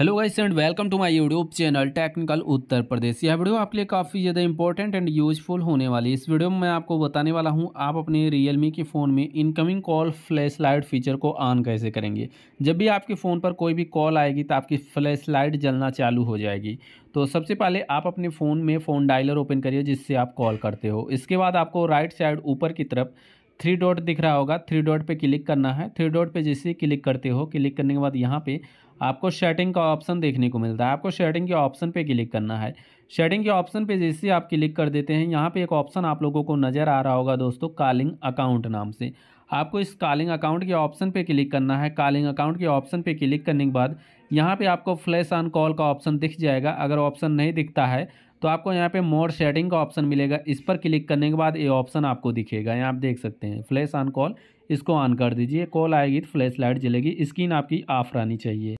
hello guys and welcome to my YouTube channel technical Uttar Pradesh यह video आपके लिए काफ़ी ज़्यादा इंपॉर्टेंट एंड यूजफुल होने वाली इस वीडियो में मैं आपको बताने वाला हूं आप अपने रियल मी के फ़ोन में incoming call flash light feature को ऑन कैसे करेंगे जब भी आपके फ़ोन पर कोई भी कॉल आएगी तो आपकी फ्लैश लाइट जलना चालू हो जाएगी तो सबसे पहले आप अपने फ़ोन में फ़ोन डायलर ओपन करिए जिससे आप कॉल करते हो इसके बाद आपको राइट साइड ऊपर की तरफ थ्री डॉट दिख रहा होगा थ्री डॉट पे क्लिक करना है थ्री डॉट पे जैसे क्लिक करते हो क्लिक करने के बाद यहाँ पे आपको शेडिंग का ऑप्शन देखने को मिलता है आपको शेडिंग के ऑप्शन पे क्लिक करना है शेडिंग के ऑप्शन पे जैसे आप क्लिक कर देते हैं यहाँ पे एक ऑप्शन आप लोगों को नज़र आ रहा होगा दोस्तों कॉलिंग अकाउंट नाम से आपको इस कॉलिंग अकाउंट के ऑप्शन पे क्लिक करना है कॉलिंग अकाउंट के ऑप्शन पे क्लिक करने के बाद यहाँ पे आपको फ्लैश ऑन कॉल का ऑप्शन दिख जाएगा अगर ऑप्शन नहीं दिखता है तो आपको यहाँ पे मोर शेडिंग का ऑप्शन मिलेगा इस पर क्लिक करने के बाद ये ऑप्शन आपको दिखेगा यहाँ आप देख सकते हैं फ्लैश ऑन कॉल इसको ऑन कर दीजिए कॉल आएगी तो फ्लैश लाइट जलेगी स्क्रीन आपकी ऑफ रहनी चाहिए